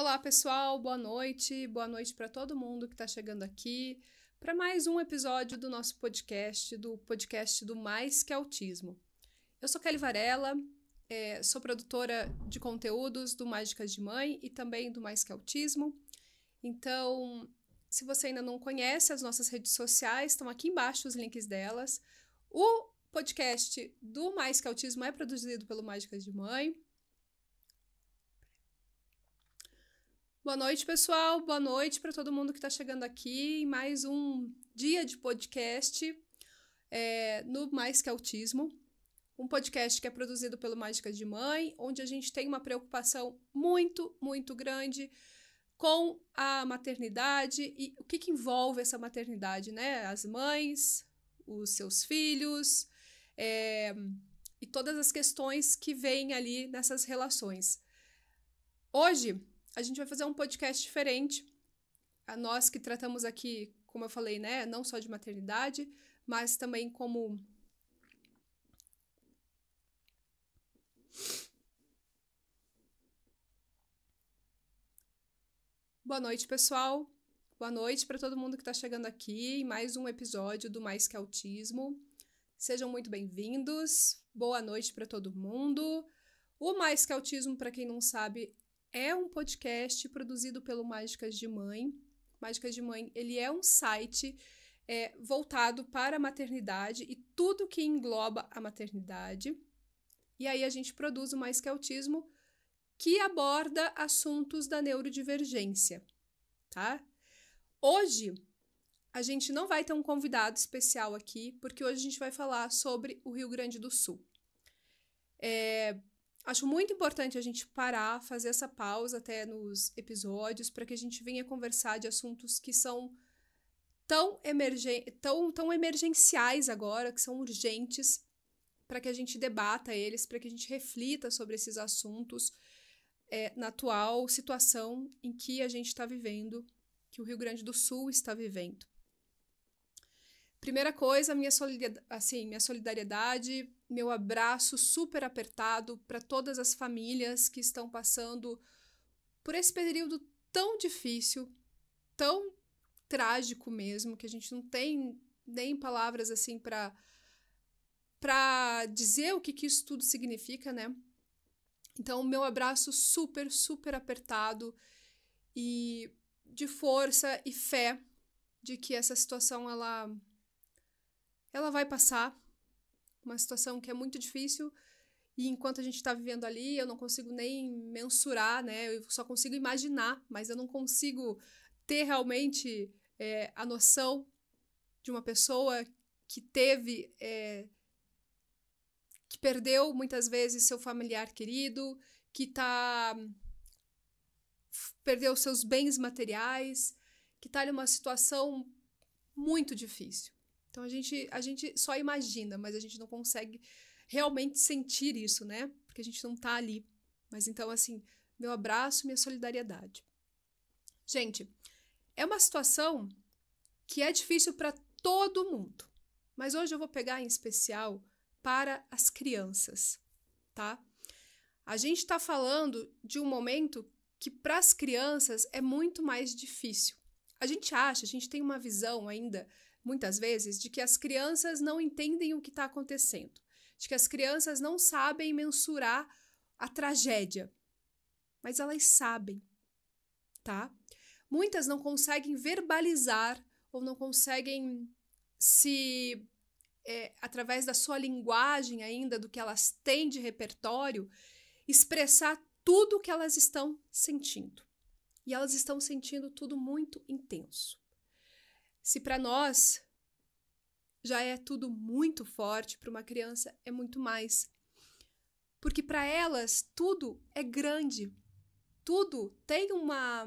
Olá, pessoal, boa noite. Boa noite para todo mundo que está chegando aqui para mais um episódio do nosso podcast, do podcast do Mais Que Autismo. Eu sou Kelly Varela, é, sou produtora de conteúdos do Mágicas de Mãe e também do Mais Que Autismo. Então, se você ainda não conhece, as nossas redes sociais estão aqui embaixo os links delas. O podcast do Mais Que Autismo é produzido pelo Mágicas de Mãe. Boa noite, pessoal. Boa noite para todo mundo que está chegando aqui em mais um dia de podcast é, no Mais Que Autismo. Um podcast que é produzido pelo Mágica de Mãe, onde a gente tem uma preocupação muito, muito grande com a maternidade e o que, que envolve essa maternidade, né? As mães, os seus filhos é, e todas as questões que vêm ali nessas relações. Hoje a gente vai fazer um podcast diferente. A nós que tratamos aqui, como eu falei, né, não só de maternidade, mas também como Boa noite, pessoal. Boa noite para todo mundo que está chegando aqui em mais um episódio do Mais que Autismo. Sejam muito bem-vindos. Boa noite para todo mundo. O Mais que Autismo, para quem não sabe, é um podcast produzido pelo Mágicas de Mãe. Mágicas de Mãe, ele é um site é, voltado para a maternidade e tudo que engloba a maternidade. E aí a gente produz o Mais Que Autismo, que aborda assuntos da neurodivergência, tá? Hoje a gente não vai ter um convidado especial aqui, porque hoje a gente vai falar sobre o Rio Grande do Sul. É, Acho muito importante a gente parar, fazer essa pausa até nos episódios, para que a gente venha conversar de assuntos que são tão, emergen tão, tão emergenciais agora, que são urgentes, para que a gente debata eles, para que a gente reflita sobre esses assuntos é, na atual situação em que a gente está vivendo, que o Rio Grande do Sul está vivendo. Primeira coisa, minha assim, minha solidariedade meu abraço super apertado para todas as famílias que estão passando por esse período tão difícil, tão trágico mesmo, que a gente não tem nem palavras assim para para dizer o que, que isso tudo significa, né? Então, meu abraço super, super apertado e de força e fé de que essa situação ela ela vai passar, uma situação que é muito difícil e enquanto a gente está vivendo ali, eu não consigo nem mensurar, né? Eu só consigo imaginar, mas eu não consigo ter realmente é, a noção de uma pessoa que teve, é, que perdeu muitas vezes seu familiar querido, que tá perdeu seus bens materiais, que está em uma situação muito difícil. Então a gente, a gente só imagina, mas a gente não consegue realmente sentir isso, né? Porque a gente não tá ali. Mas então, assim, meu abraço, minha solidariedade. Gente, é uma situação que é difícil para todo mundo, mas hoje eu vou pegar em especial para as crianças, tá? A gente está falando de um momento que para as crianças é muito mais difícil. A gente acha, a gente tem uma visão ainda muitas vezes, de que as crianças não entendem o que está acontecendo, de que as crianças não sabem mensurar a tragédia. Mas elas sabem, tá? Muitas não conseguem verbalizar ou não conseguem se é, através da sua linguagem ainda, do que elas têm de repertório, expressar tudo o que elas estão sentindo. E elas estão sentindo tudo muito intenso. Se para nós já é tudo muito forte, para uma criança é muito mais. Porque para elas tudo é grande, tudo tem uma,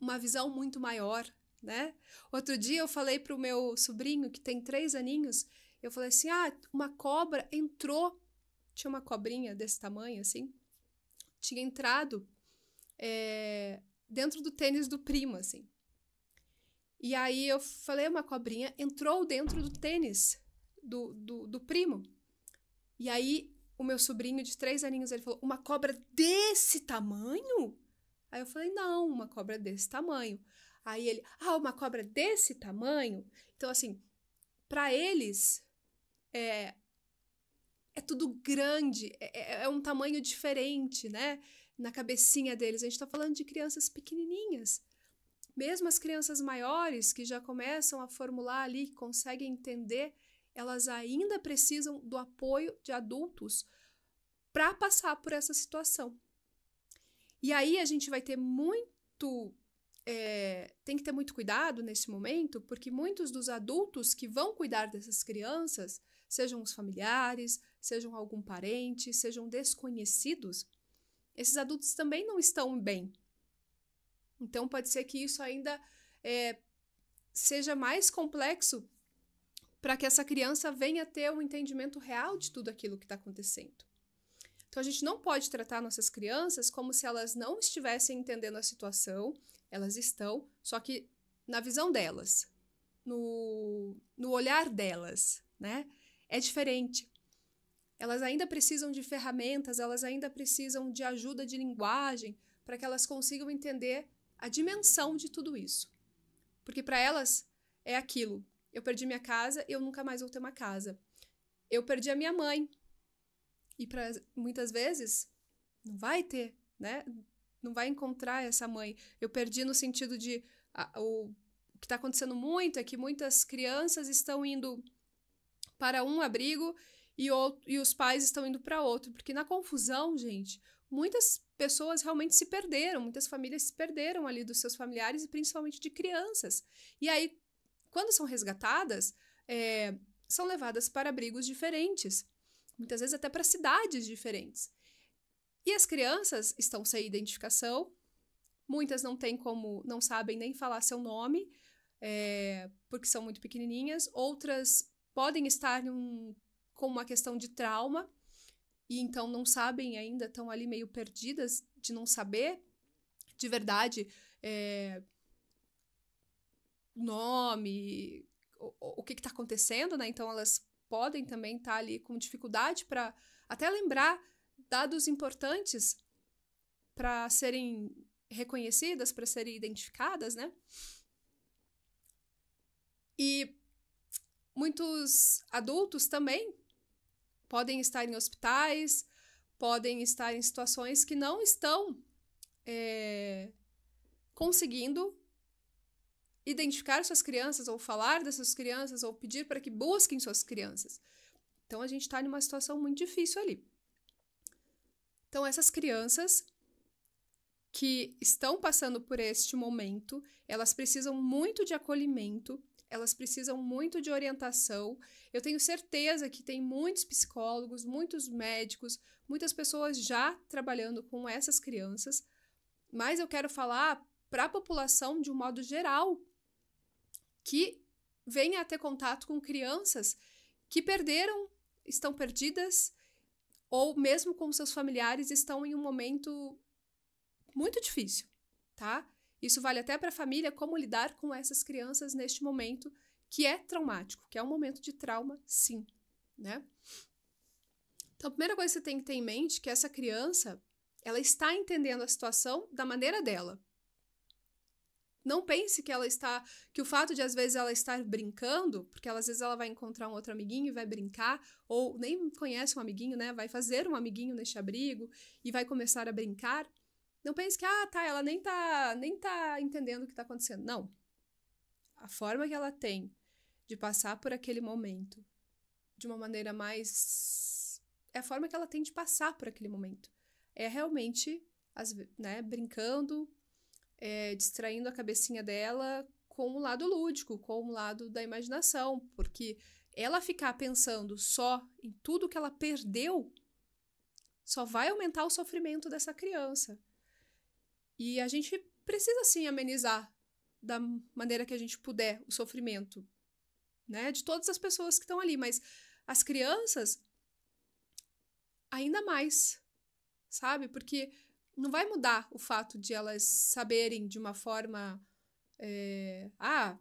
uma visão muito maior, né? Outro dia eu falei para o meu sobrinho, que tem três aninhos, eu falei assim: ah, uma cobra entrou. Tinha uma cobrinha desse tamanho, assim. Tinha entrado é, dentro do tênis do primo, assim. E aí eu falei, uma cobrinha entrou dentro do tênis do, do, do primo. E aí o meu sobrinho de três aninhos, ele falou, uma cobra desse tamanho? Aí eu falei, não, uma cobra desse tamanho. Aí ele, ah, uma cobra desse tamanho? Então, assim, para eles, é, é tudo grande, é, é, é, um tamanho diferente, né? Na cabecinha deles. A gente está falando de crianças pequenininhas. Mesmo as crianças maiores que já começam a formular ali, que conseguem entender, elas ainda precisam do apoio de adultos para passar por essa situação. E aí a gente vai ter muito. É, tem que ter muito cuidado nesse momento, porque muitos dos adultos que vão cuidar dessas crianças, sejam os familiares, sejam algum parente, sejam desconhecidos, esses adultos também não estão bem então, pode ser que isso ainda é, seja mais complexo para que essa criança venha ter um entendimento real de tudo aquilo que está acontecendo. Então, a gente não pode tratar nossas crianças como se elas não estivessem entendendo a situação, elas estão, só que na visão delas, no, no olhar delas, né? É diferente. Elas ainda precisam de ferramentas, elas ainda precisam de ajuda de linguagem para que elas consigam entender a dimensão de tudo isso. Porque para elas é aquilo: eu perdi minha casa, eu nunca mais vou ter uma casa. Eu perdi a minha mãe. E para muitas vezes não vai ter, né? Não vai encontrar essa mãe. Eu perdi no sentido de a, o, o que está acontecendo muito é que muitas crianças estão indo para um abrigo e, outro, e os pais estão indo para outro, porque na confusão, gente, muitas pessoas realmente se perderam, muitas famílias se perderam ali dos seus familiares e principalmente de crianças. E aí, quando são resgatadas, é, são levadas para abrigos diferentes, muitas vezes até para cidades diferentes. E as crianças estão sem identificação, muitas não têm como, não sabem nem falar seu nome, é, porque são muito pequenininhas, outras podem estar num, com uma questão de trauma e então não sabem ainda, estão ali meio perdidas de não saber de verdade é, nome, o, o que está acontecendo, né? Então elas podem também estar tá ali com dificuldade para até lembrar dados importantes para serem reconhecidas, para serem identificadas, né? E muitos adultos também podem estar em hospitais, podem estar em situações que não estão é, conseguindo identificar suas crianças, ou falar dessas crianças, ou pedir para que busquem suas crianças. Então a gente está numa situação muito difícil ali. Então, essas crianças que estão passando por este momento, elas precisam muito de acolhimento, elas precisam muito de orientação. Eu tenho certeza que tem muitos psicólogos, muitos médicos, muitas pessoas já trabalhando com essas crianças, mas eu quero falar para a população de um modo geral que venha a ter contato com crianças que perderam, estão perdidas, ou mesmo com seus familiares estão em um momento muito difícil, tá? Isso vale até para a família como lidar com essas crianças neste momento que é traumático, que é um momento de trauma, sim, né? Então, a primeira coisa que você tem que ter em mente é que essa criança, ela está entendendo a situação da maneira dela. Não pense que ela está, que o fato de às vezes ela estar brincando, porque às vezes ela vai encontrar um outro amiguinho e vai brincar, ou nem conhece um amiguinho, né? Vai fazer um amiguinho neste abrigo e vai começar a brincar. Não pense que, ah, tá, ela nem tá, nem tá entendendo o que tá acontecendo. Não. A forma que ela tem de passar por aquele momento de uma maneira mais. É a forma que ela tem de passar por aquele momento. É realmente, as, né, brincando, é, distraindo a cabecinha dela com o lado lúdico, com o lado da imaginação, porque ela ficar pensando só em tudo que ela perdeu só vai aumentar o sofrimento dessa criança. E a gente precisa sim amenizar da maneira que a gente puder o sofrimento, né, de todas as pessoas que estão ali, mas as crianças ainda mais, sabe? Porque não vai mudar o fato de elas saberem de uma forma é, ah,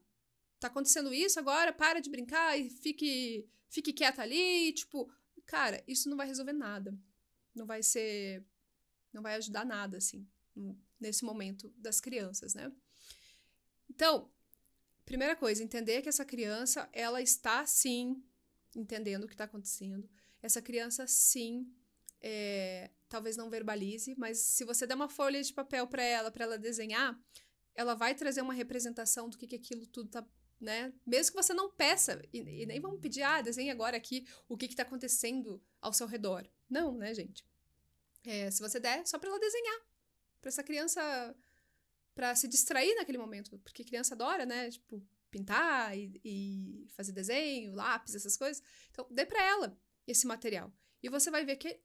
tá acontecendo isso agora, para de brincar e fique fique quieta ali, tipo, cara, isso não vai resolver nada. Não vai ser não vai ajudar nada assim nesse momento das crianças, né? Então, primeira coisa, entender que essa criança, ela está sim entendendo o que está acontecendo. Essa criança, sim, é, talvez não verbalize, mas se você der uma folha de papel para ela, para ela desenhar, ela vai trazer uma representação do que, que aquilo tudo tá, né? Mesmo que você não peça, e, e nem vamos pedir, ah, desenhe agora aqui o que que tá acontecendo ao seu redor. Não, né, gente? É, se você der, só para ela desenhar para essa criança para se distrair naquele momento, porque criança adora, né? Tipo, pintar e, e fazer desenho, lápis, essas coisas. Então, dê para ela esse material. E você vai ver que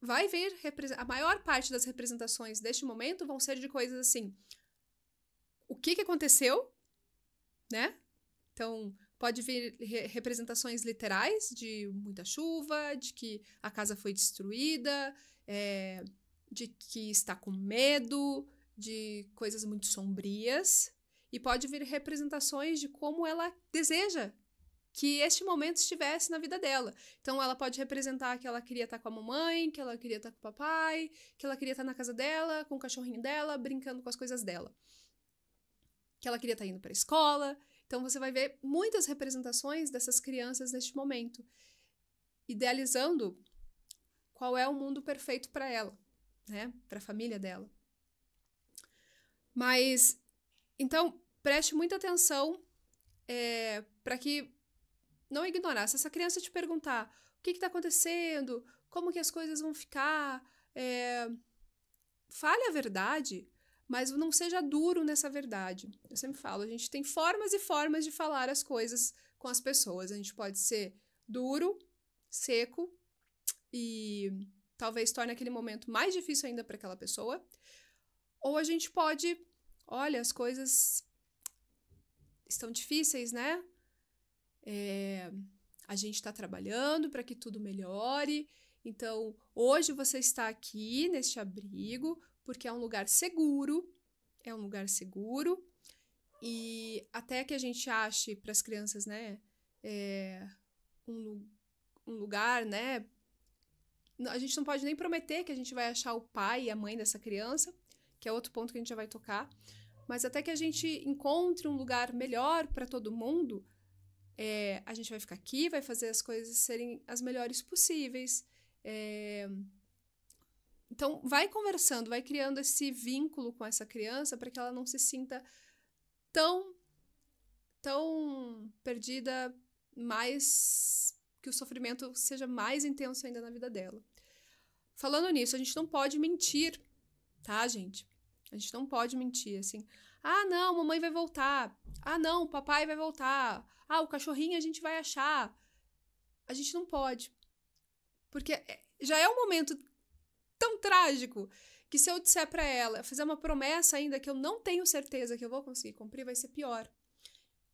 vai ver a maior parte das representações deste momento vão ser de coisas assim. O que, que aconteceu, né? Então, pode vir re representações literais de muita chuva, de que a casa foi destruída, é, de que está com medo, de coisas muito sombrias, e pode vir representações de como ela deseja que este momento estivesse na vida dela. Então ela pode representar que ela queria estar com a mamãe, que ela queria estar com o papai, que ela queria estar na casa dela, com o cachorrinho dela, brincando com as coisas dela. Que ela queria estar indo para a escola. Então você vai ver muitas representações dessas crianças neste momento, idealizando qual é o mundo perfeito para ela né, para a família dela. Mas então preste muita atenção é, para que não ignorar. Se essa criança te perguntar o que está acontecendo, como que as coisas vão ficar, é, fale a verdade, mas não seja duro nessa verdade. Eu sempre falo, a gente tem formas e formas de falar as coisas com as pessoas. A gente pode ser duro, seco e talvez torne aquele momento mais difícil ainda para aquela pessoa. Ou a gente pode, olha, as coisas estão difíceis, né? É, a gente está trabalhando para que tudo melhore. Então, hoje você está aqui neste abrigo porque é um lugar seguro, é um lugar seguro. E até que a gente ache para as crianças, né, é, um, um lugar, né, a gente não pode nem prometer que a gente vai achar o pai e a mãe dessa criança, que é outro ponto que a gente já vai tocar. Mas até que a gente encontre um lugar melhor para todo mundo, é, a gente vai ficar aqui, vai fazer as coisas serem as melhores possíveis. É... Então, vai conversando, vai criando esse vínculo com essa criança para que ela não se sinta tão, tão perdida, mais que o sofrimento seja mais intenso ainda na vida dela. Falando nisso, a gente não pode mentir, tá, gente? A gente não pode mentir assim. Ah, não, mamãe vai voltar. Ah, não, papai vai voltar. Ah, o cachorrinho a gente vai achar. A gente não pode. Porque é, já é um momento tão trágico que se eu disser para ela, fizer uma promessa ainda que eu não tenho certeza que eu vou conseguir cumprir, vai ser pior.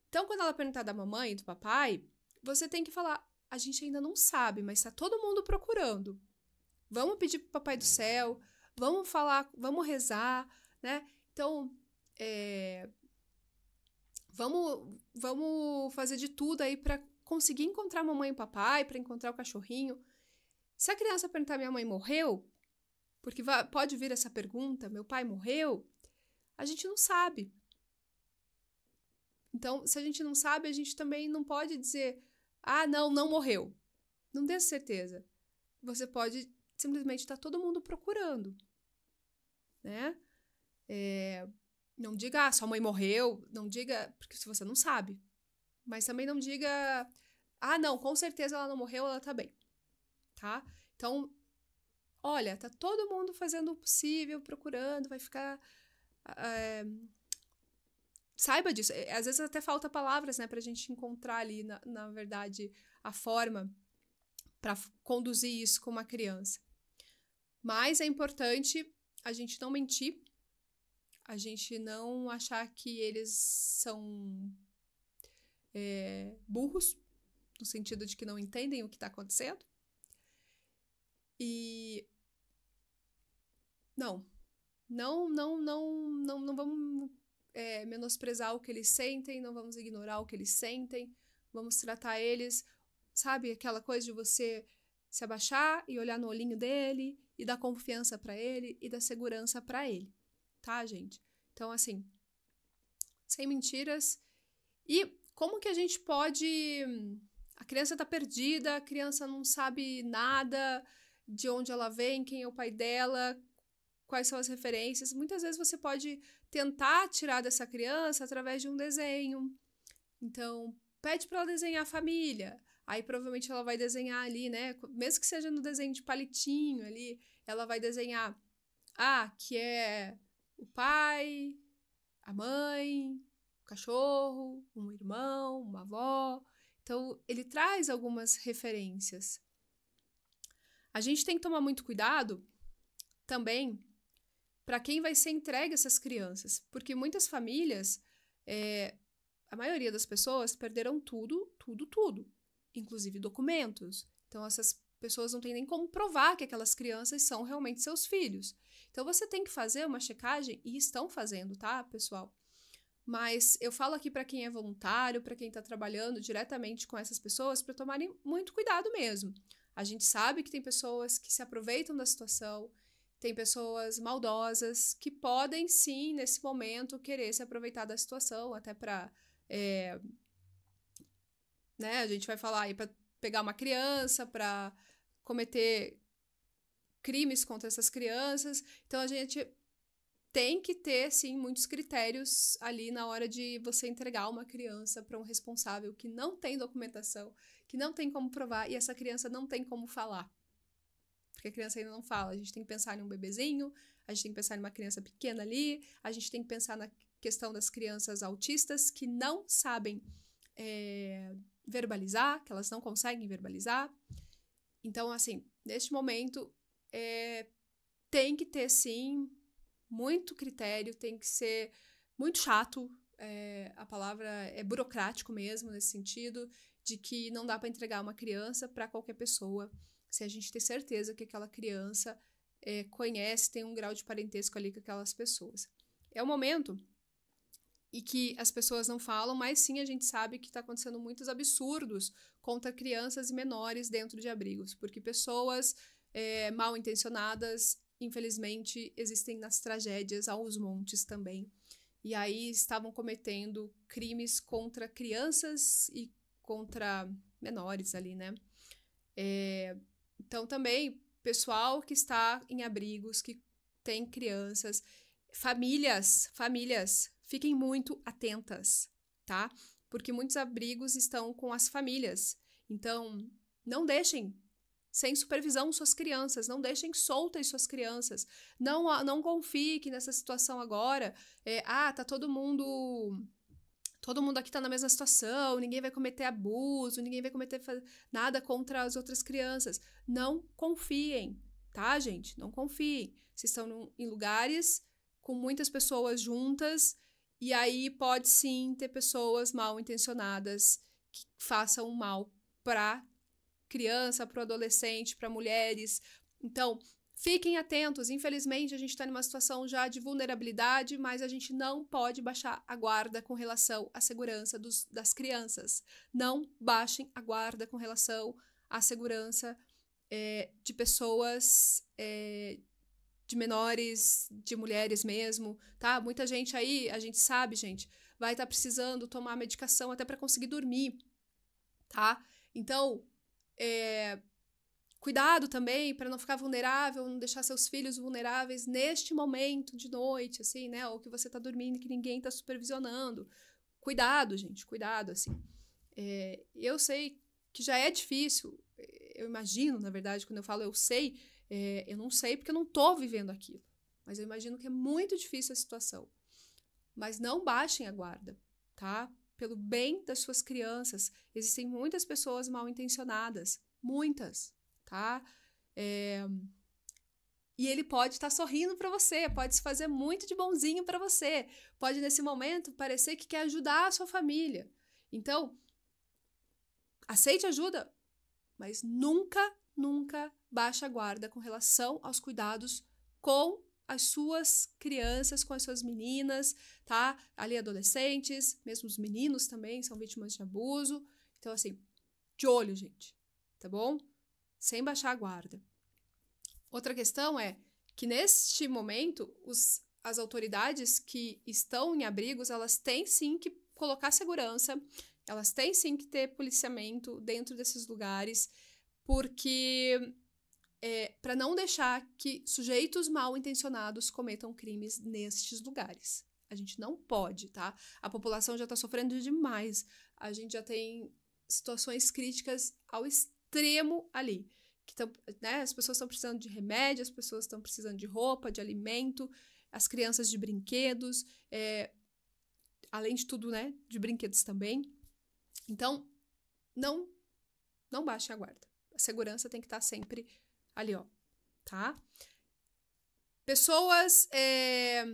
Então, quando ela perguntar da mamãe, do papai, você tem que falar: a gente ainda não sabe, mas está todo mundo procurando. Vamos pedir para o Papai do Céu, vamos falar, vamos rezar, né? Então, é, vamos, vamos fazer de tudo aí para conseguir encontrar mamãe e papai, para encontrar o cachorrinho. Se a criança perguntar minha mãe morreu, porque pode vir essa pergunta, meu pai morreu, a gente não sabe. Então, se a gente não sabe, a gente também não pode dizer, ah, não, não morreu. Não tenha certeza. Você pode simplesmente estar tá todo mundo procurando. Né? É, não diga, ah, sua mãe morreu. Não diga, porque se você não sabe. Mas também não diga, ah, não, com certeza ela não morreu, ela tá bem. Tá? Então, olha, tá todo mundo fazendo o possível, procurando, vai ficar. Ah, é, saiba disso. É, às vezes até falta palavras, né, pra gente encontrar ali, na, na verdade, a forma para conduzir isso com uma criança. Mas é importante a gente não mentir, a gente não achar que eles são é, burros, no sentido de que não entendem o que está acontecendo. E não, não, não, não, não, não vamos é, menosprezar o que eles sentem, não vamos ignorar o que eles sentem, vamos tratar eles, sabe, aquela coisa de você se abaixar e olhar no olhinho dele e dar confiança para ele e dar segurança para ele, tá, gente? Então, assim, sem mentiras. E como que a gente pode. A criança tá perdida, a criança não sabe nada de onde ela vem, quem é o pai dela, quais são as referências. Muitas vezes você pode tentar tirar dessa criança através de um desenho. Então, pede para ela desenhar a família. Aí provavelmente ela vai desenhar ali, né? Mesmo que seja no desenho de palitinho ali, ela vai desenhar ah, que é o pai, a mãe, o cachorro, um irmão, uma avó. Então, ele traz algumas referências. A gente tem que tomar muito cuidado também para quem vai ser entregue essas crianças. Porque muitas famílias, é, a maioria das pessoas, perderam tudo, tudo, tudo, inclusive documentos. Então, essas pessoas não têm nem como provar que aquelas crianças são realmente seus filhos. Então, você tem que fazer uma checagem, e estão fazendo, tá, pessoal? Mas eu falo aqui para quem é voluntário, para quem está trabalhando diretamente com essas pessoas, para tomarem muito cuidado mesmo. A gente sabe que tem pessoas que se aproveitam da situação, tem pessoas maldosas que podem sim, nesse momento, querer se aproveitar da situação, até para. É, eh, né, a gente vai falar aí para pegar uma criança, para cometer crimes contra essas crianças. Então a gente tem que ter, sim, muitos critérios ali na hora de você entregar uma criança para um responsável que não tem documentação, que não tem como provar e essa criança não tem como falar a criança ainda não fala. A gente tem que pensar em um bebezinho, a gente tem que pensar em uma criança pequena ali, a gente tem que pensar na questão das crianças autistas que não sabem é, verbalizar, que elas não conseguem verbalizar. Então, assim, neste momento, é, tem que ter, sim, muito critério, tem que ser muito chato. É, a palavra é burocrático mesmo, nesse sentido, de que não dá para entregar uma criança para qualquer pessoa se a gente tem certeza que aquela criança é, conhece, tem um grau de parentesco ali com aquelas pessoas. É o momento e que as pessoas não falam, mas sim a gente sabe que está acontecendo muitos absurdos contra crianças e menores dentro de abrigos, porque pessoas é, mal intencionadas, infelizmente, existem nas tragédias aos montes também. E aí estavam cometendo crimes contra crianças e contra menores ali, né? É, então, também, pessoal que está em abrigos, que tem crianças, famílias, famílias, fiquem muito atentas, tá? Porque muitos abrigos estão com as famílias. Então, não deixem sem supervisão suas crianças, não deixem soltas suas crianças, não, ah, não confie que nessa situação agora, é, ah, tá todo mundo todo mundo aqui tá na mesma situação, ninguém vai cometer abuso, ninguém vai cometer nada contra as outras crianças. Não confiem, tá, gente? Não confiem. Vocês estão num, em lugares com muitas pessoas juntas e aí pode sim ter pessoas mal intencionadas que façam mal para criança, para adolescente, para mulheres. Então, Fiquem atentos, infelizmente a gente está numa situação já de vulnerabilidade, mas a gente não pode baixar a guarda com relação à segurança dos, das crianças. Não baixem a guarda com relação à segurança é, de pessoas, é, de menores, de mulheres mesmo, tá? Muita gente aí, a gente sabe, gente, vai estar tá precisando tomar medicação até para conseguir dormir, tá? Então, é, Cuidado também para não ficar vulnerável, não deixar seus filhos vulneráveis neste momento de noite, assim, né? Ou que você está dormindo e que ninguém está supervisionando. Cuidado, gente, cuidado, assim. É, eu sei que já é difícil, eh, eu imagino, na verdade, quando eu falo eu sei, é, eu não sei porque eu não estou vivendo aquilo. Mas eu imagino que é muito difícil a situação. Mas não baixem a guarda, tá? Pelo bem das suas crianças. Existem muitas pessoas mal intencionadas. Muitas, tá? É... E ele pode estar tá sorrindo para você, pode se fazer muito de bonzinho para você, pode nesse momento parecer que quer ajudar a sua família. Então, aceite ajuda, mas nunca, nunca baixe a guarda com relação aos cuidados com as suas crianças, com as suas meninas, tá? Ali adolescentes, mesmo os meninos também são vítimas de abuso. Então, assim, de olho, gente, tá bom? sem baixar a guarda. Outra questão é que neste momento os, as autoridades que estão em abrigos, elas têm sim que colocar segurança, elas têm sim que ter policiamento dentro desses lugares, porque é, para não deixar que sujeitos mal intencionados cometam crimes nestes lugares. A gente não pode, tá? A população já está sofrendo demais. A gente já tem situações críticas ao extremo extremo ali. Que tão, né, as pessoas estão precisando de remédio, as pessoas estão precisando de roupa, de alimento, as crianças de brinquedos, é, além de tudo, né, de brinquedos também. Então, não, não baixe a guarda. A segurança tem que estar tá sempre ali, ó, tá? Pessoas é,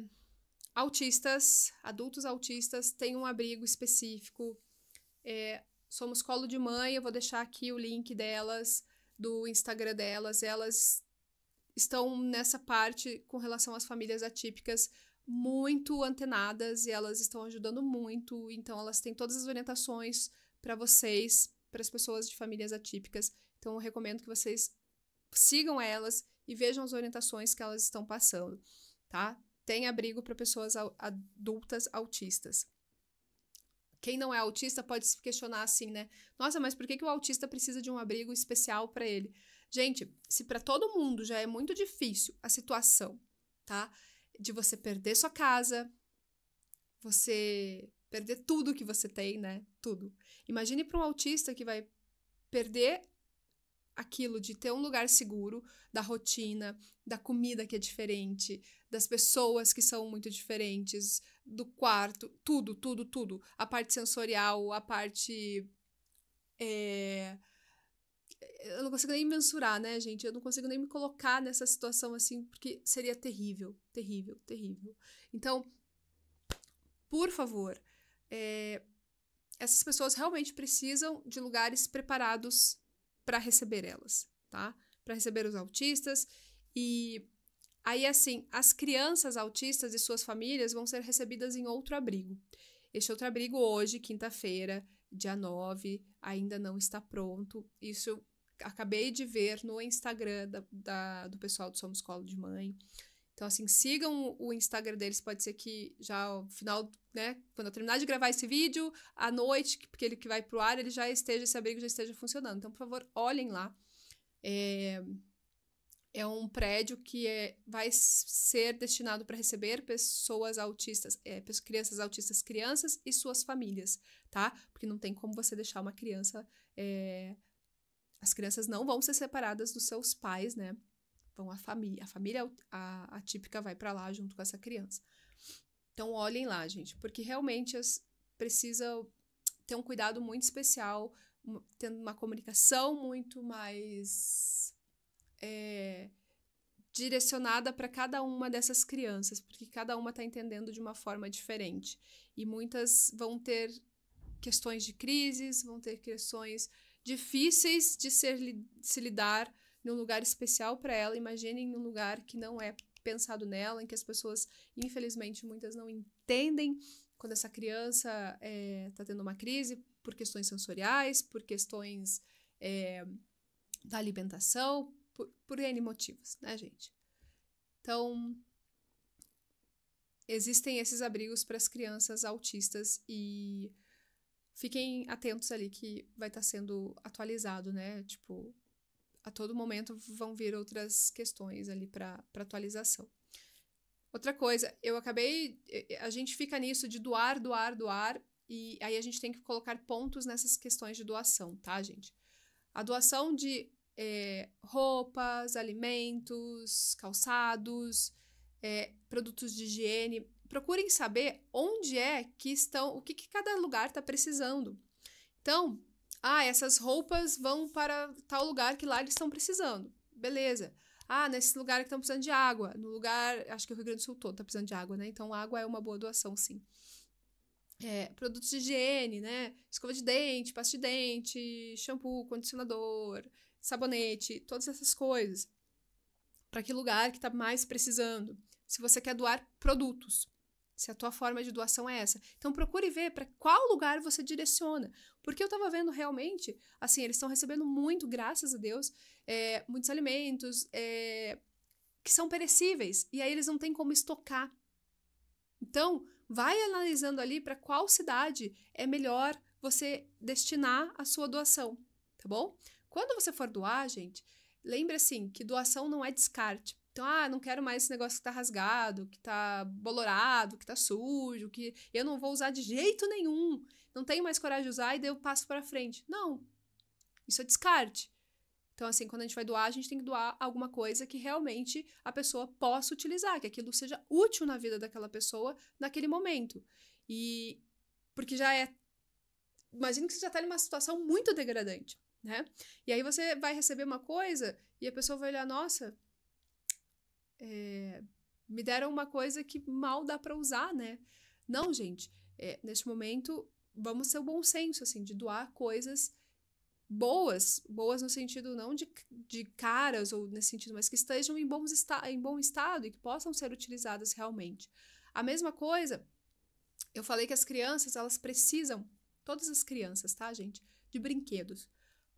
autistas, adultos autistas, têm um abrigo específico. É, Somos Colo de Mãe, eu vou deixar aqui o link delas, do Instagram delas. Elas estão nessa parte com relação às famílias atípicas muito antenadas e elas estão ajudando muito. Então, elas têm todas as orientações para vocês, para as pessoas de famílias atípicas. Então, eu recomendo que vocês sigam elas e vejam as orientações que elas estão passando, tá? Tem abrigo para pessoas adultas autistas quem não é autista pode se questionar assim, né? Nossa, mas por que, que o autista precisa de um abrigo especial para ele? Gente, se para todo mundo já é muito difícil a situação, tá? De você perder sua casa, você perder tudo que você tem, né? Tudo. Imagine para um autista que vai perder aquilo de ter um lugar seguro, da rotina, da comida que é diferente, das pessoas que são muito diferentes, do quarto, tudo, tudo, tudo. A parte sensorial, a parte. É... Eu não consigo nem mensurar, né, gente? Eu não consigo nem me colocar nessa situação assim, porque seria terrível, terrível, terrível. Então, por favor, é... essas pessoas realmente precisam de lugares preparados para receber elas, tá? Para receber os autistas e aí assim, as crianças autistas e suas famílias vão ser recebidas em outro abrigo. Este outro abrigo hoje, quinta-feira, dia 9, ainda não está pronto. Isso acabei de ver no Instagram da, da, do pessoal do Somos Colo de Mãe. Então, assim, sigam o Instagram deles. Pode ser que já no final, né? Quando eu terminar de gravar esse vídeo, à noite, porque ele que vai pro ar, ele já esteja, esse abrigo já esteja funcionando. Então, por favor, olhem lá. É, é um prédio que é, vai ser destinado para receber pessoas autistas, é, crianças autistas, crianças e suas famílias, tá? Porque não tem como você deixar uma criança. É, as crianças não vão ser separadas dos seus pais, né? Vão então, a família. É a família atípica vai para lá junto com essa criança. Então olhem lá, gente, porque realmente as, precisa ter um cuidado muito especial, uma, tendo uma comunicação muito mais é, direcionada para cada uma dessas crianças, porque cada uma está entendendo de uma forma diferente. E muitas vão ter questões de crises, vão ter questões difíceis de ser, se lidar num lugar especial para ela, imaginem num lugar que não é pensado nela, em que as pessoas, infelizmente, muitas não entendem quando essa criança está eh, é, tendo uma crise por questões sensoriais, por questões é, da alimentação, por, por N motivos, né, gente? Então, existem esses abrigos para as crianças autistas e fiquem atentos ali que vai estar tá sendo atualizado, né? Tipo, a todo momento vão vir outras questões ali para atualização. Outra coisa, eu acabei. A gente fica nisso de doar, doar, doar, e aí a gente tem que colocar pontos nessas questões de doação, tá, gente? A doação de é, roupas, alimentos, calçados, é, produtos de higiene. Procurem saber onde é que estão, o que, que cada lugar está precisando. Então, ah, essas roupas vão para tal lugar que lá eles estão precisando. Beleza. Ah, nesse lugar que estão precisando de água. No lugar, acho que o Rio Grande do Sul todo está precisando de água, né? Então, água é uma boa doação, sim. É, produtos de higiene, né? Escova de dente, pasta de dente, shampoo, condicionador, sabonete, todas essas coisas. Para que lugar que está mais precisando? Se você quer doar produtos, se a tua forma de doação é essa. Então procure ver para qual lugar você direciona. Porque eu estava vendo realmente, assim, eles estão recebendo muito, graças a Deus, é, muitos alimentos é, que são perecíveis. E aí eles não têm como estocar. Então, vai analisando ali para qual cidade é melhor você destinar a sua doação, tá bom? Quando você for doar, gente, lembre assim que doação não é descarte. Então, ah, não quero mais esse negócio que tá rasgado, que tá bolorado, que tá sujo, que eu não vou usar de jeito nenhum. Não tenho mais coragem de usar e daí eu passo para frente. Não. Isso é descarte. Então, assim, quando a gente vai doar, a gente tem que doar alguma coisa que realmente a pessoa possa utilizar, que aquilo seja útil na vida daquela pessoa naquele momento. E porque já é. Imagina que você já está numa situação muito degradante, né? E aí você vai receber uma coisa e a pessoa vai olhar, nossa, é, me deram uma coisa que mal dá para usar, né? Não, gente, é, neste momento, vamos ter o bom senso, assim, de doar coisas boas, boas no sentido não de, de caras ou nesse sentido, mas que estejam em, bons esta em bom estado e que possam ser utilizadas realmente. A mesma coisa, eu falei que as crianças, elas precisam, todas as crianças, tá, gente, de brinquedos.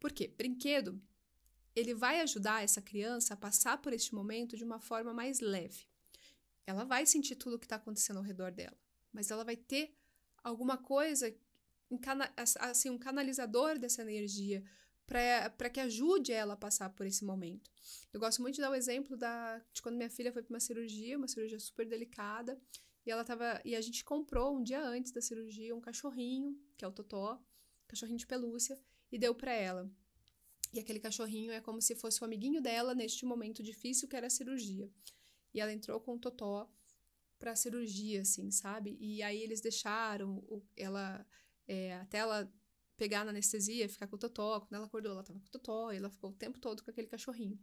Por quê? Brinquedo ele vai ajudar essa criança a passar por este momento de uma forma mais leve. Ela vai sentir tudo o que está acontecendo ao redor dela, mas ela vai ter alguma coisa, assim, um canalizador dessa energia para que ajude ela a passar por esse momento. Eu gosto muito de dar o exemplo da, de quando minha filha foi para uma cirurgia, uma cirurgia super delicada, e ela tava, e a gente comprou um dia antes da cirurgia um cachorrinho, que é o Totó, cachorrinho de pelúcia, e deu para ela. E aquele cachorrinho é como se fosse o amiguinho dela neste momento difícil que era a cirurgia. E ela entrou com o Totó pra cirurgia, assim, sabe? E aí eles deixaram o, ela. É, até ela pegar na anestesia, ficar com o Totó. Quando ela acordou, ela tava com o Totó e ela ficou o tempo todo com aquele cachorrinho.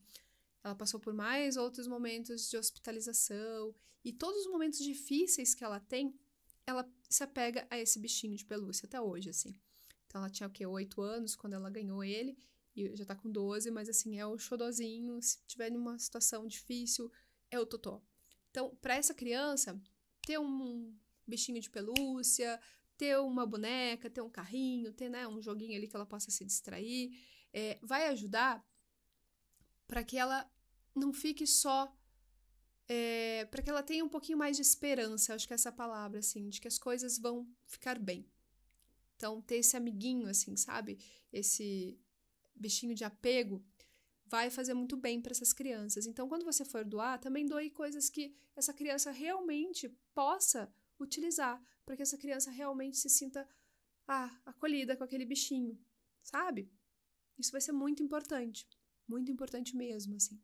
Ela passou por mais outros momentos de hospitalização e todos os momentos difíceis que ela tem, ela se apega a esse bichinho de pelúcia até hoje, assim. Então ela tinha o quê? Oito anos quando ela ganhou ele e já tá com 12, mas assim, é o xodozinho. Se tiver numa situação difícil, é o totó. Então, para essa criança, ter um bichinho de pelúcia, ter uma boneca, ter um carrinho, ter né, um joguinho ali que ela possa se distrair, é, vai ajudar para que ela não fique só. É, para que ela tenha um pouquinho mais de esperança, acho que é essa palavra, assim, de que as coisas vão ficar bem. Então, ter esse amiguinho, assim, sabe? Esse bichinho de apego, vai fazer muito bem para essas crianças. Então, quando você for doar, também doe coisas que essa criança realmente possa utilizar, para que essa criança realmente se sinta ah, acolhida com aquele bichinho, sabe? Isso vai ser muito importante, muito importante mesmo, assim.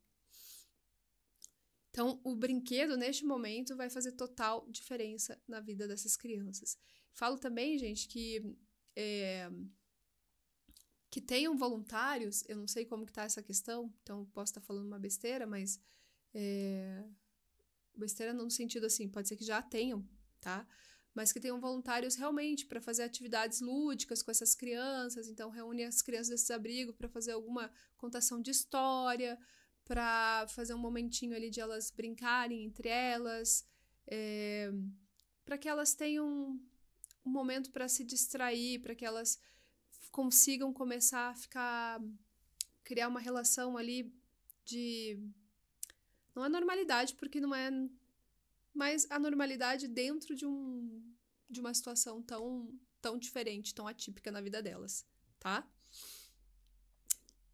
Então, o brinquedo neste momento vai fazer total diferença na vida dessas crianças. Falo também, gente, que é, que tenham voluntários, eu não sei como que tá essa questão, então posso estar tá falando uma besteira, mas é, besteira no sentido assim, pode ser que já tenham, tá? Mas que tenham voluntários realmente para fazer atividades lúdicas com essas crianças, então reúne as crianças desses abrigos para fazer alguma contação de história, para fazer um momentinho ali de elas brincarem entre elas, é, para que elas tenham um momento para se distrair, para que elas consigam começar a ficar criar uma relação ali de não é normalidade porque não é mas a normalidade dentro de um de uma situação tão tão diferente, tão atípica na vida delas, tá?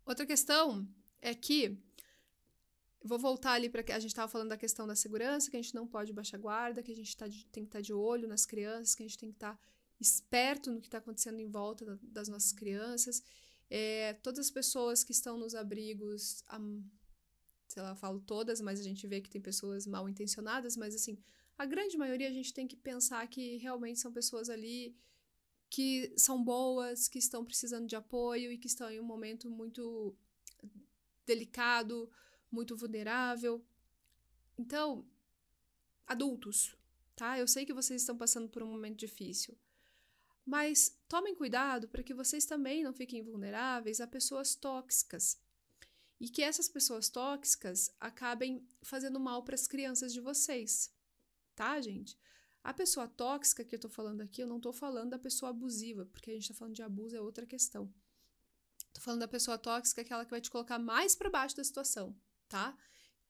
Outra questão é que vou voltar ali para que a gente estava falando da questão da segurança, que a gente não pode baixar guarda, que a gente tá, tem que estar tá de olho nas crianças, que a gente tem que estar tá esperto no que está acontecendo em volta da, das nossas crianças. É, todas as pessoas que estão nos abrigos, a, sei lá, falo todas, mas a gente vê que tem pessoas mal intencionadas, mas assim, a grande maioria a gente tem que pensar que realmente são pessoas ali que são boas, que estão precisando de apoio e que estão em um momento muito delicado, muito vulnerável. Então, adultos, tá? Eu sei que vocês estão passando por um momento difícil. Mas tomem cuidado para que vocês também não fiquem vulneráveis a pessoas tóxicas e que essas pessoas tóxicas acabem fazendo mal para as crianças de vocês, tá, gente? A pessoa tóxica que eu tô falando aqui, eu não tô falando da pessoa abusiva, porque a gente tá falando de abuso é outra questão. Tô falando da pessoa tóxica, aquela que vai te colocar mais para baixo da situação, tá?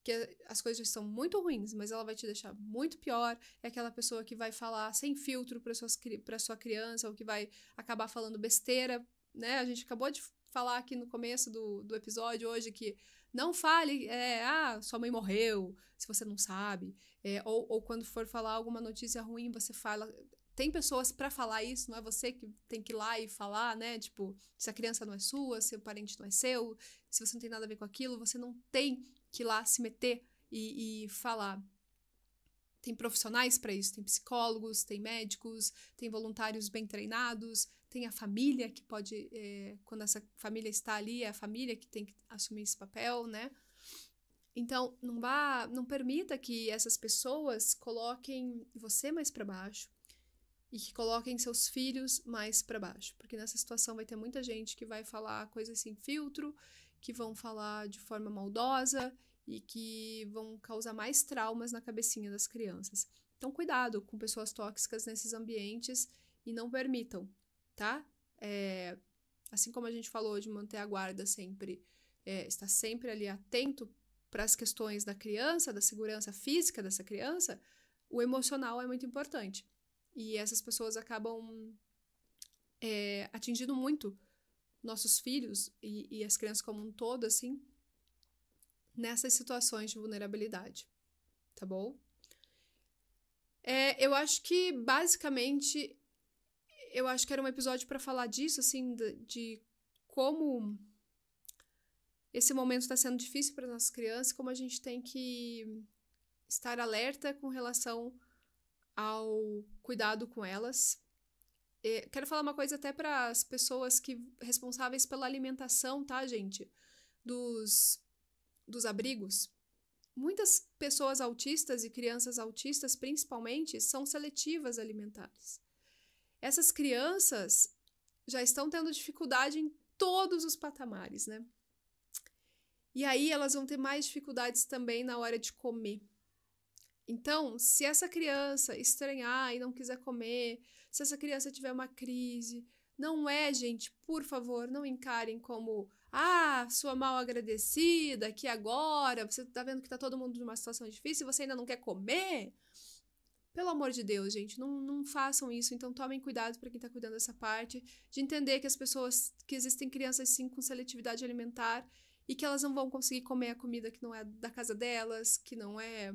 que é, as coisas são muito ruins, mas ela vai te deixar muito pior. É aquela pessoa que vai falar sem filtro para sua criança ou que vai acabar falando besteira, né? A gente acabou de falar aqui no começo do, do episódio hoje que não fale, é, ah, sua mãe morreu, se você não sabe. É, ou, ou quando for falar alguma notícia ruim, você fala. Tem pessoas para falar isso, não é você que tem que ir lá e falar, né? Tipo, se a criança não é sua, se o parente não é seu, se você não tem nada a ver com aquilo, você não tem que lá se meter e, e falar. Tem profissionais para isso, tem psicólogos, tem médicos, tem voluntários bem treinados, tem a família que pode, é, quando essa família está ali, é a família que tem que assumir esse papel, né? Então, não vá, não permita que essas pessoas coloquem você mais para baixo e que coloquem seus filhos mais para baixo, porque nessa situação vai ter muita gente que vai falar coisas sem filtro que vão falar de forma maldosa e que vão causar mais traumas na cabecinha das crianças. Então, cuidado com pessoas tóxicas nesses ambientes e não permitam, tá? É, assim como a gente falou de manter a guarda sempre, é, estar sempre ali atento para as questões da criança, da segurança física dessa criança, o emocional é muito importante. E essas pessoas acabam é, atingindo muito nossos filhos e, e as crianças como um todo, assim, nessas situações de vulnerabilidade, tá bom? É, eu acho que, basicamente, eu acho que era um episódio para falar disso, assim, de, de como esse momento está sendo difícil para nossas crianças, como a gente tem que estar alerta com relação ao cuidado com elas, eh, quero falar uma coisa até para as pessoas que responsáveis pela alimentação, tá, gente? Dos, dos abrigos. Muitas pessoas autistas e crianças autistas, principalmente, são seletivas alimentares. Essas crianças já estão tendo dificuldade em todos os patamares, né? E aí elas vão ter mais dificuldades também na hora de comer. Então, se essa criança estranhar e não quiser comer, se essa criança tiver uma crise. Não é, gente, por favor, não encarem como, ah, sua mal agradecida, que agora, você tá vendo que tá todo mundo numa situação difícil e você ainda não quer comer? Pelo amor de Deus, gente, não, não façam isso. Então, tomem cuidado para quem está cuidando dessa parte, de entender que as pessoas, que existem crianças sim com seletividade alimentar e que elas não vão conseguir comer a comida que não é da casa delas, que não é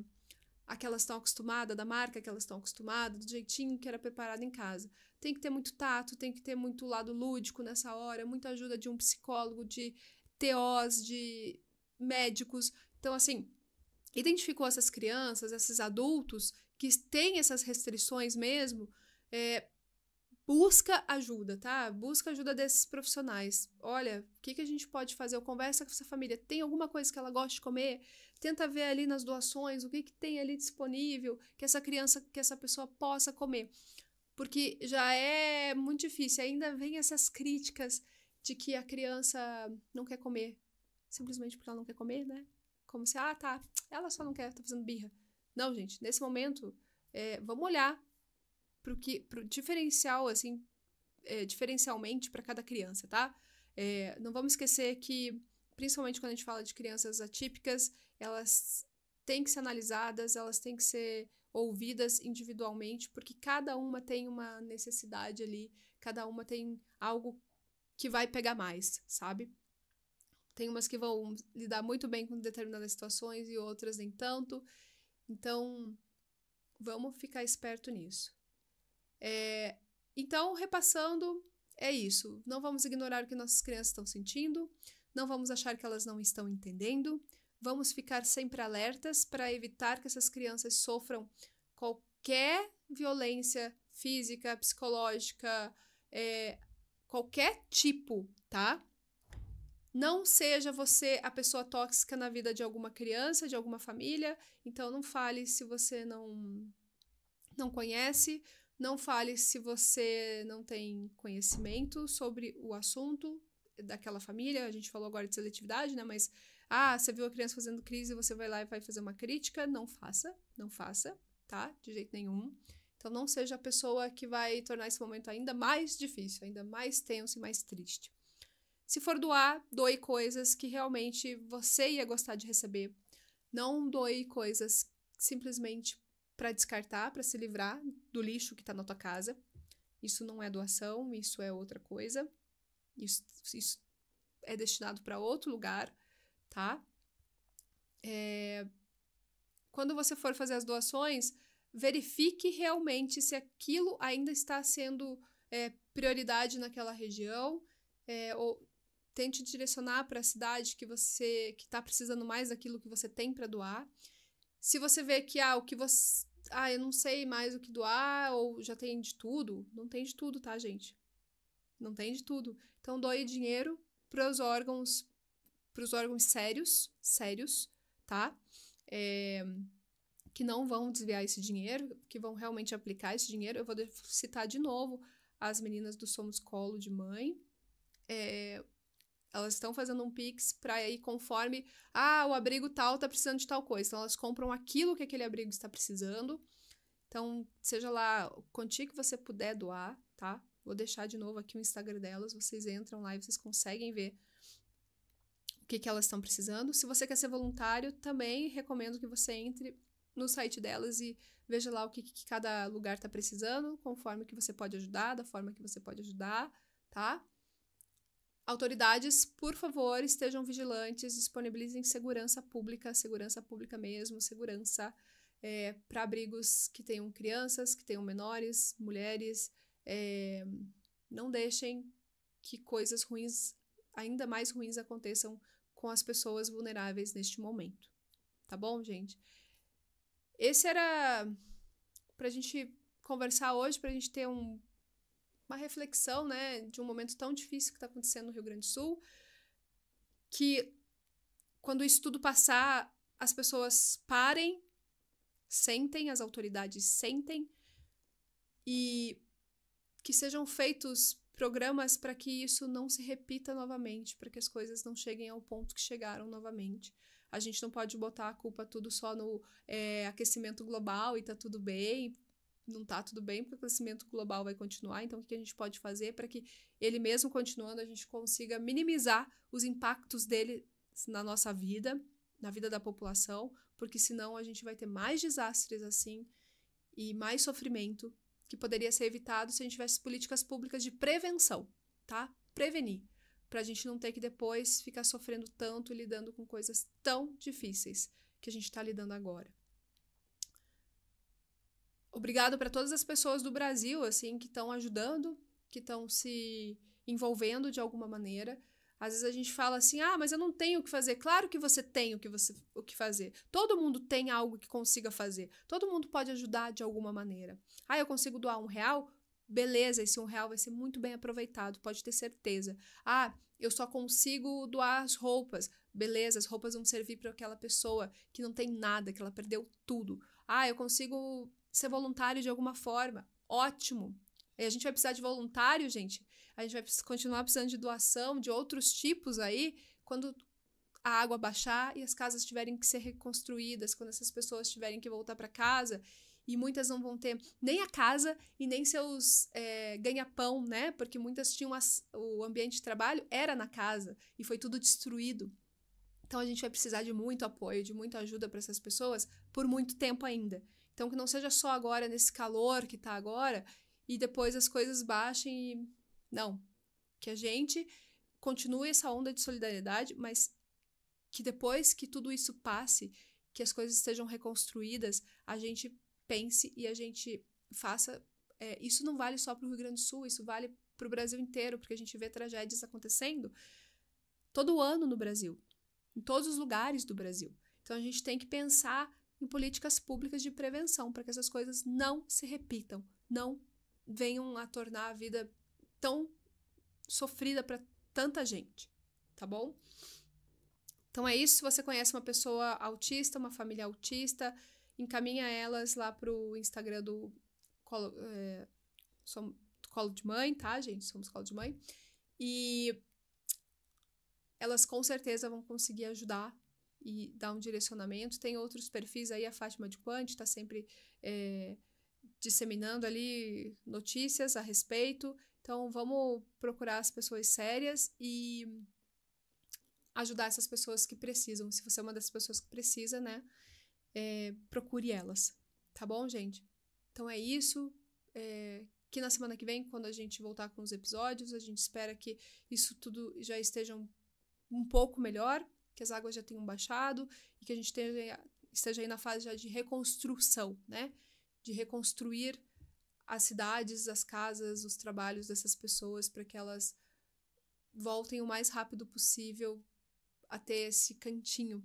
a que elas estão acostumadas, da marca que elas estão acostumadas, do jeitinho que era preparado em casa. Tem que ter muito tato, tem que ter muito lado lúdico nessa hora, muita ajuda de um psicólogo, de TOs, de médicos. Então, assim, identificou essas crianças, esses adultos que têm essas restrições mesmo, é, busca ajuda, tá? Busca ajuda desses profissionais. Olha, o que, que a gente pode fazer? Eu converso com essa família. Tem alguma coisa que ela gosta de comer? Tenta ver ali nas doações o que, que tem ali disponível que essa criança, que essa pessoa possa comer. Porque já é muito difícil. Ainda vem essas críticas de que a criança não quer comer. Simplesmente porque ela não quer comer, né? Como se, ah, tá, ela só não quer, tá fazendo birra. Não, gente, nesse momento, é, vamos olhar pro que pro diferencial assim é, diferencialmente para cada criança, tá? É, não vamos esquecer que principalmente quando a gente fala de crianças atípicas, elas têm que ser analisadas, elas têm que ser ouvidas individualmente, porque cada uma tem uma necessidade ali, cada uma tem algo que vai pegar mais, sabe? Tem umas que vão lidar muito bem com determinadas situações e outras nem tanto. Então, vamos ficar esperto nisso. É, então, repassando, é isso. Não vamos ignorar o que nossas crianças estão sentindo, não vamos achar que elas não estão entendendo, vamos ficar sempre alertas para evitar que essas crianças sofram qualquer violência física, psicológica, é, qualquer tipo, tá? Não seja você a pessoa tóxica na vida de alguma criança, de alguma família. Então não fale se você não não conhece, não fale se você não tem conhecimento sobre o assunto daquela família. A gente falou agora de seletividade, né? Mas, ah, você viu a criança fazendo crise, você vai lá e vai fazer uma crítica. Não faça, não faça, tá? De jeito nenhum. Então, não seja a pessoa que vai tornar esse momento ainda mais difícil, ainda mais tenso e mais triste. Se for doar, doe coisas que realmente você ia gostar de receber. Não doe coisas simplesmente para descartar, para se livrar do lixo que está na tua casa. Isso não é doação, isso é outra coisa. Isso, isso é destinado para outro lugar, tá? É... Quando você for fazer as doações, verifique realmente se aquilo ainda está sendo é, prioridade naquela região, é, ou tente direcionar para a cidade que você que está precisando mais daquilo que você tem para doar se você vê que ah, o que você. Ah, eu não sei mais o que doar, ou já tem de tudo. Não tem de tudo, tá, gente? Não tem de tudo. Então doe dinheiro para os órgãos, para os órgãos sérios, sérios, tá? É, que não vão desviar esse dinheiro, que vão realmente aplicar esse dinheiro. Eu vou citar de novo as meninas do Somos Colo de Mãe, é, elas estão fazendo um Pix para ir conforme. Ah, o abrigo tal está precisando de tal coisa. Então, elas compram aquilo que aquele abrigo está precisando. Então, seja lá o quantia que você puder doar, tá? Vou deixar de novo aqui o Instagram delas. Vocês entram lá e vocês conseguem ver o que, que elas estão precisando. Se você quer ser voluntário, também recomendo que você entre no site delas e veja lá o que, que cada lugar está precisando, conforme que você pode ajudar, da forma que você pode ajudar, tá? Autoridades, por favor, estejam vigilantes, disponibilizem segurança pública, segurança pública mesmo, segurança é, para abrigos que tenham crianças, que tenham menores, mulheres. É, não deixem que coisas ruins, ainda mais ruins, aconteçam com as pessoas vulneráveis neste momento. Tá bom, gente? Esse era para a gente conversar hoje, para a gente ter um uma reflexão, né, de um momento tão difícil que está acontecendo no Rio Grande do Sul, que quando isso tudo passar, as pessoas parem, sentem, as autoridades sentem e que sejam feitos programas para que isso não se repita novamente, para que as coisas não cheguem ao ponto que chegaram novamente. A gente não pode botar a culpa tudo só no é, aquecimento global e tá tudo bem, não está tudo bem, porque o crescimento global vai continuar. Então, o que a gente pode fazer para que ele mesmo continuando, a gente consiga minimizar os impactos dele na nossa vida, na vida da população, porque senão a gente vai ter mais desastres assim e mais sofrimento que poderia ser evitado se a gente tivesse políticas públicas de prevenção, tá? Prevenir, para a gente não ter que depois ficar sofrendo tanto e lidando com coisas tão difíceis que a gente está lidando agora obrigado para todas as pessoas do Brasil, assim, que estão ajudando, que estão se envolvendo de alguma maneira. Às vezes a gente fala assim: ah, mas eu não tenho o que fazer. Claro que você tem o que, você, o que fazer. Todo mundo tem algo que consiga fazer. Todo mundo pode ajudar de alguma maneira. Ah, eu consigo doar um real? Beleza, esse um real vai ser muito bem aproveitado, pode ter certeza. Ah, eu só consigo doar as roupas. Beleza, as roupas vão servir para aquela pessoa que não tem nada, que ela perdeu tudo. Ah, eu consigo ser voluntário de alguma forma. Ótimo. E a gente vai precisar de voluntário, gente. A gente vai continuar precisando de doação de outros tipos aí quando a água baixar e as casas tiverem que ser reconstruídas, quando essas pessoas tiverem que voltar para casa. E muitas não vão ter nem a casa e nem seus é, ganha-pão, né? Porque muitas tinham as, o ambiente de trabalho era na casa e foi tudo destruído. Então a gente vai precisar de muito apoio, de muita ajuda para essas pessoas por muito tempo ainda. Então, que não seja só agora, nesse calor que está agora, e depois as coisas baixem e. Não. Que a gente continue essa onda de solidariedade, mas que depois que tudo isso passe, que as coisas sejam reconstruídas, a gente pense e a gente faça. É, isso não vale só para o Rio Grande do Sul, isso vale para o Brasil inteiro, porque a gente vê tragédias acontecendo todo ano no Brasil, em todos os lugares do Brasil. Então a gente tem que pensar em políticas públicas de prevenção, para que essas coisas não se repitam, não venham a tornar a vida tão sofrida para tanta gente, tá bom? Então é isso. Se você conhece uma pessoa autista, uma família autista, encaminha elas lá pro Instagram do Colo, é, colo de Mãe, tá, gente? Somos Colo de Mãe. E elas com certeza vão conseguir ajudar e dar um direcionamento. Tem outros perfis aí, a Fátima de Quante está sempre é, disseminando ali notícias a respeito. Então, vamos procurar as pessoas sérias e ajudar essas pessoas que precisam. Se você é uma dessas pessoas que precisa, né? É, procure elas. Tá bom, gente? Então é isso. É, que na semana que vem, quando a gente voltar com os episódios, a gente espera que isso tudo já esteja um, um pouco melhor que as águas já tenham baixado e que a gente esteja, esteja aí na fase já de reconstrução, né? De reconstruir as cidades, as casas, os trabalhos dessas pessoas para que elas voltem o mais rápido possível a ter esse cantinho.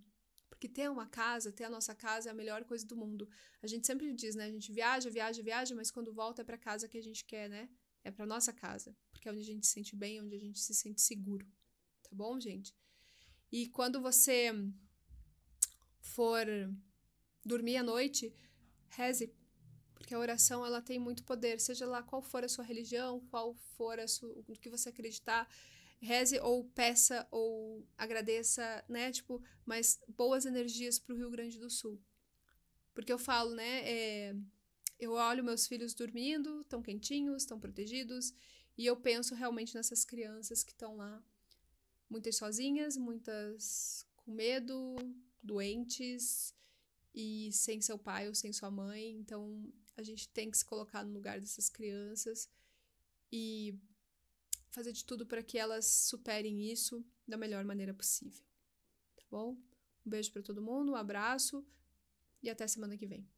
Porque ter uma casa, ter a nossa casa é a melhor coisa do mundo. A gente sempre diz, né? A gente viaja, viaja, viaja, mas quando volta é para casa que a gente quer, né? É para nossa casa, porque é onde a gente se sente bem, onde a gente se sente seguro. Tá bom, gente? E quando você for dormir à noite, reze, porque a oração ela tem muito poder, seja lá qual for a sua religião, qual for a sua, o que você acreditar, reze ou peça ou agradeça, né? Tipo, mas boas energias para o Rio Grande do Sul. Porque eu falo, né? É, eu olho meus filhos dormindo, estão quentinhos, estão protegidos, e eu penso realmente nessas crianças que estão lá Muitas sozinhas, muitas com medo, doentes e sem seu pai ou sem sua mãe. Então a gente tem que se colocar no lugar dessas crianças e fazer de tudo para que elas superem isso da melhor maneira possível. Tá bom? Um beijo para todo mundo, um abraço e até semana que vem.